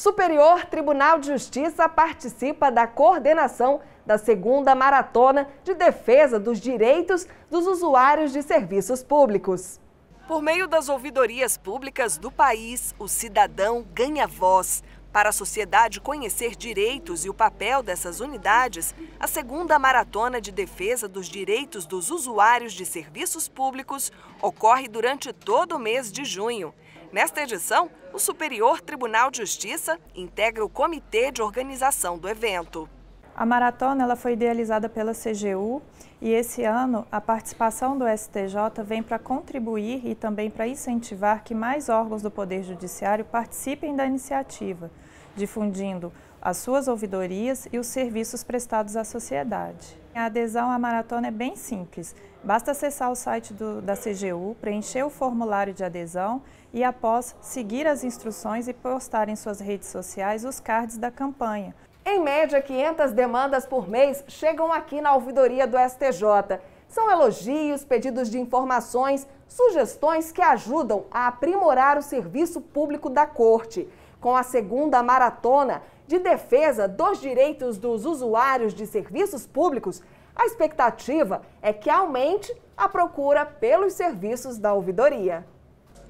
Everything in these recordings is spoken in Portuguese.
Superior Tribunal de Justiça participa da coordenação da segunda maratona de defesa dos direitos dos usuários de serviços públicos. Por meio das ouvidorias públicas do país, o cidadão ganha voz. Para a sociedade conhecer direitos e o papel dessas unidades, a segunda maratona de defesa dos direitos dos usuários de serviços públicos ocorre durante todo o mês de junho. Nesta edição, o Superior Tribunal de Justiça integra o comitê de organização do evento. A maratona ela foi idealizada pela CGU e esse ano a participação do STJ vem para contribuir e também para incentivar que mais órgãos do Poder Judiciário participem da iniciativa, difundindo as suas ouvidorias e os serviços prestados à sociedade. A adesão à maratona é bem simples. Basta acessar o site do, da CGU, preencher o formulário de adesão e, após, seguir as instruções e postar em suas redes sociais os cards da campanha. Em média, 500 demandas por mês chegam aqui na ouvidoria do STJ. São elogios, pedidos de informações, sugestões que ajudam a aprimorar o serviço público da Corte com a segunda maratona de defesa dos direitos dos usuários de serviços públicos, a expectativa é que aumente a procura pelos serviços da ouvidoria.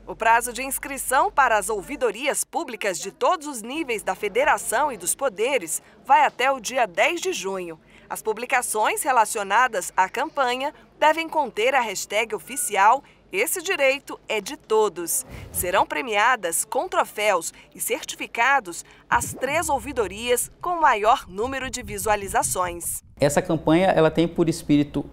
O prazo de inscrição para as ouvidorias públicas de todos os níveis da federação e dos poderes vai até o dia 10 de junho. As publicações relacionadas à campanha devem conter a hashtag oficial esse direito é de todos. Serão premiadas com troféus e certificados as três ouvidorias com maior número de visualizações. Essa campanha ela tem por espírito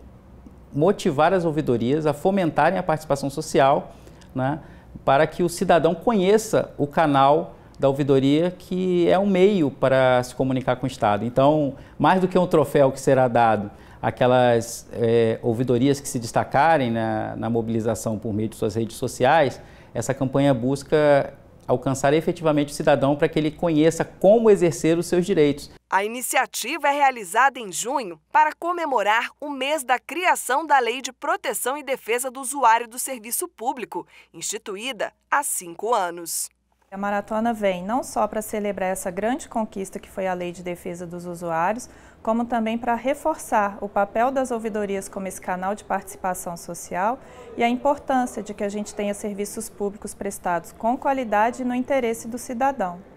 motivar as ouvidorias a fomentarem a participação social, né, para que o cidadão conheça o canal da ouvidoria, que é um meio para se comunicar com o Estado. Então, mais do que um troféu que será dado, aquelas é, ouvidorias que se destacarem na, na mobilização por meio de suas redes sociais, essa campanha busca alcançar efetivamente o cidadão para que ele conheça como exercer os seus direitos. A iniciativa é realizada em junho para comemorar o mês da criação da Lei de Proteção e Defesa do Usuário do Serviço Público, instituída há cinco anos. A maratona vem não só para celebrar essa grande conquista que foi a Lei de Defesa dos Usuários, como também para reforçar o papel das ouvidorias como esse canal de participação social e a importância de que a gente tenha serviços públicos prestados com qualidade e no interesse do cidadão.